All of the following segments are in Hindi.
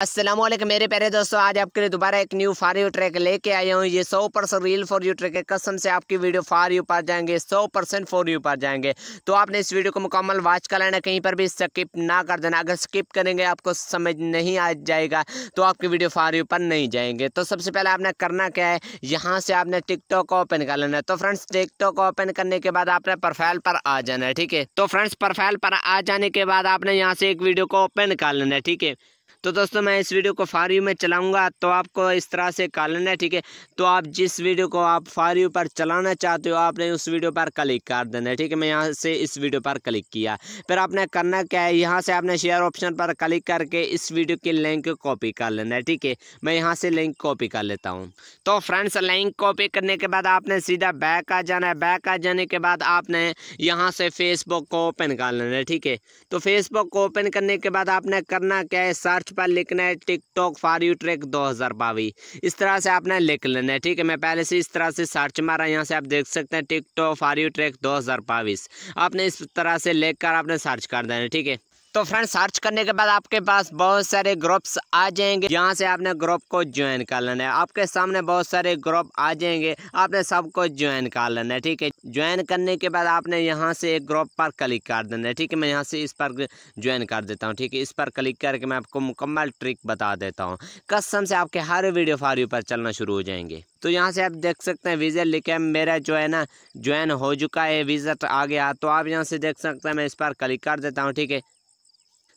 असलम मेरे प्यारे दोस्तों आज आपके लिए दोबारा एक न्यू फार यू ट्रैक लेके आया हूँ ये सौ percent reel for you track है कसम से आपकी वीडियो फार यू पर जाएंगे सौ परसेंट फॉर यू पर जाएंगे तो आपने इस वीडियो को मुकम्मल वॉच कर लेना कहीं पर भी स्किप ना कर देना अगर स्किप करेंगे आपको समझ नहीं आ जाएगा तो आपकी वीडियो फार यू पर नहीं जाएंगे तो सबसे पहले आपने करना क्या है यहाँ से आपने टिकटॉक ओपन कर लेना है तो फ्रेंड्स टिकटॉक ओपन करने के बाद आपने प्रोफाइल पर आ जाना है ठीक है तो फ्रेंड्स प्रोफाइल पर आ जाने के बाद आपने यहाँ से एक वीडियो को ओपन कर लेना है ठीक है तो दोस्तों मैं इस वीडियो को फार यू में चलाऊँगा तो आपको इस तरह से कर लेना है ठीक है तो आप जिस वीडियो को आप फार यू पर चलाना चाहते हो आपने उस वीडियो पर क्लिक कर देना है ठीक है मैं यहाँ से इस वीडियो पर क्लिक किया फिर आपने करना क्या है यहाँ से आपने शेयर ऑप्शन पर क्लिक करके इस वीडियो की लिंक कॉपी कर लेना है ठीक है मैं यहाँ से लिंक कॉपी कर लेता हूँ तो फ्रेंड्स लिंक कॉपी करने के बाद आपने सीधा बैक आ जाना है बैक आ जाने के बाद आपने यहाँ से फेसबुक को ओपन कर लेना है ठीक है तो फेसबुक को ओपन करने के बाद आपने करना क्या है सर्च सर्च पर लिखना है टिकटॉक फॉर यू ट्रैक दो हज़ार बाईस इस तरह से आपने लिख लेना है ठीक है मैं पहले से इस तरह से सर्च मारा यहाँ से आप देख सकते हैं टिकटॉक फॉर यू ट्रैक दो हज़ार बाईस आपने इस तरह से लिख कर आपने सर्च कर देना ठीक है तो फ्रेंड सर्च करने के बाद आपके पास बहुत सारे ग्रुप्स आ जाएंगे यहाँ से आपने ग्रुप को ज्वाइन कर लेना है आपके सामने बहुत सारे ग्रुप आ जाएंगे आपने सबको ज्वाइन कर लेना है ठीक है ज्वाइन करने के बाद आपने यहाँ से एक ग्रुप पर क्लिक कर देना है ठीक है मैं यहाँ से इस पर ज्वाइन कर देता हूँ ठीक है इस पर क्लिक करके मैं आपको मुकम्मल ट्रिक बता देता हूँ कसम से आपके हर वीडियो फारियो पर चलना शुरू हो जाएंगे तो यहाँ से आप देख सकते हैं विज़िट लिखे मेरा जो है ना ज्वाइन हो चुका है विज़िट आ गया तो आप यहाँ से देख सकते हैं मैं इस पर क्लिक कर देता हूँ ठीक है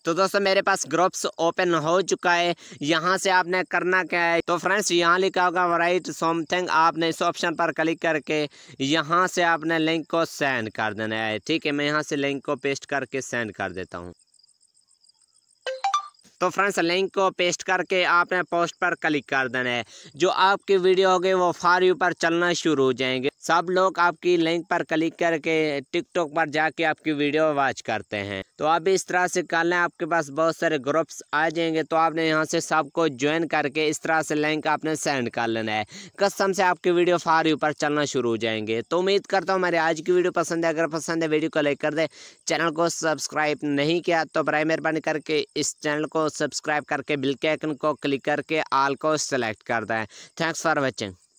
तो दोस्तों मेरे पास ग्रुप्स ओपन हो चुका है यहाँ से आपने करना क्या है तो फ्रेंड्स यहाँ लिखा होगा वराइट समथिंग आपने इस ऑप्शन पर क्लिक करके यहाँ से आपने लिंक को सेंड कर देना है ठीक है मैं यहाँ से लिंक को पेस्ट करके सेंड कर देता हूँ तो फ्रेंड्स लिंक को पेस्ट करके आपने पोस्ट पर क्लिक कर देना है जो आपकी वीडियो होगी वो फार यू पर चलना शुरू हो जाएंगे सब लोग आपकी लिंक पर क्लिक करके टिकटॉक पर जाके आपकी वीडियो वॉच करते हैं तो आप इस तरह से कर लें आपके पास बहुत सारे ग्रुप्स आ जाएंगे तो आपने यहाँ से सबको ज्वाइन करके इस तरह से लिंक आपने सेंड कर लेना है कसम से आपकी वीडियो फार यू पर चलना शुरू हो जाएंगे तो उम्मीद करता हूँ मेरी आज की वीडियो पसंद है अगर पसंद है वीडियो को लाइक कर दे चैनल को सब्सक्राइब नहीं किया तो बर मेहरबानी करके इस चैनल को सब्सक्राइब करके बिल के आइकन को क्लिक करके आल को सेलेक्ट कर दें थैंक्स फॉर वॉचिंग